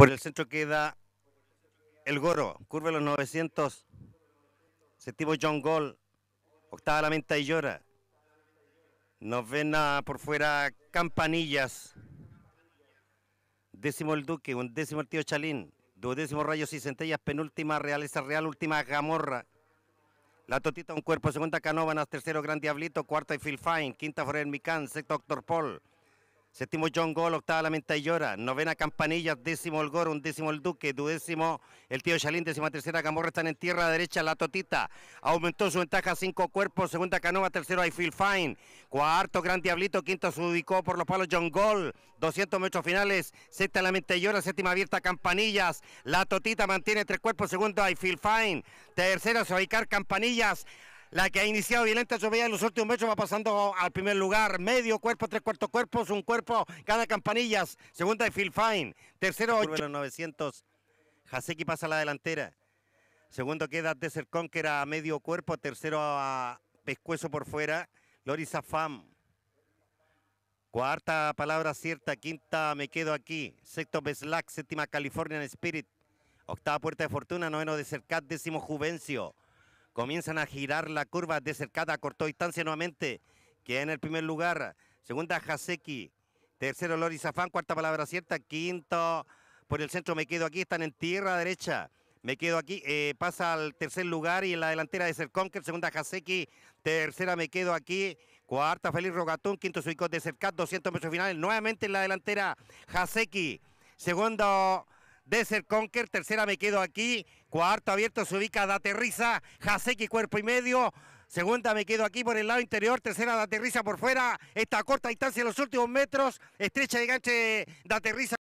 Por el centro queda el Goro, curva los 900. séptimo John Gol, octava la menta y llora. Novena por fuera Campanillas. Décimo el Duque, un décimo el tío Chalín. Duodécimo Rayos y Centellas, penúltima Realeza Real, última Gamorra. La Totita, un cuerpo, segunda Canóvanas, tercero Gran Diablito, cuarta y Phil Fine, quinta Forer Mikan, sexto Doctor Paul. Séptimo John Gol, octava Menta y Llora, novena Campanillas, décimo El Goro, undécimo El Duque, duodécimo El Tío Chalín, décima tercera Camorra, están en tierra derecha, La Totita, aumentó su ventaja cinco cuerpos, segunda Canova, tercero I Feel Fine, cuarto Gran Diablito, quinto se ubicó por los palos John Gol, 200 metros finales, sexta la y Llora, séptima abierta Campanillas, La Totita mantiene tres cuerpos, segundo I Feel Fine, tercero se va a ubicar Campanillas, la que ha iniciado violenta lluvia en los últimos metros va pasando al primer lugar. Medio cuerpo, tres cuartos cuerpos, un cuerpo cada campanillas. Segunda de Phil Fine. Tercero, ocho. 900. Haseki pasa a la delantera. Segundo queda Desert que era medio cuerpo. Tercero a Pescuezo por fuera. Loris afam Cuarta palabra cierta. Quinta me quedo aquí. Sexto Beslack. Séptima California Spirit. Octava Puerta de Fortuna. Noveno de Cat. Décimo Juvencio. Comienzan a girar la curva de cercada, corto distancia nuevamente. que en el primer lugar. Segunda, Haseki. Tercero, Loris Zafán. Cuarta palabra cierta. Quinto, por el centro me quedo aquí. Están en tierra derecha. Me quedo aquí, eh, pasa al tercer lugar y en la delantera de Serconker, segunda Haseki, tercera me quedo aquí, cuarta Feliz Rogatún, quinto Suicot de Cercat, 200 metros finales, nuevamente en la delantera Haseki, segundo Desert Conquer, tercera me quedo aquí, cuarto abierto se ubica Daterriza, Haseki cuerpo y medio, segunda me quedo aquí por el lado interior, tercera Daterriza por fuera, esta corta distancia en los últimos metros, estrecha de ganche Daterriza.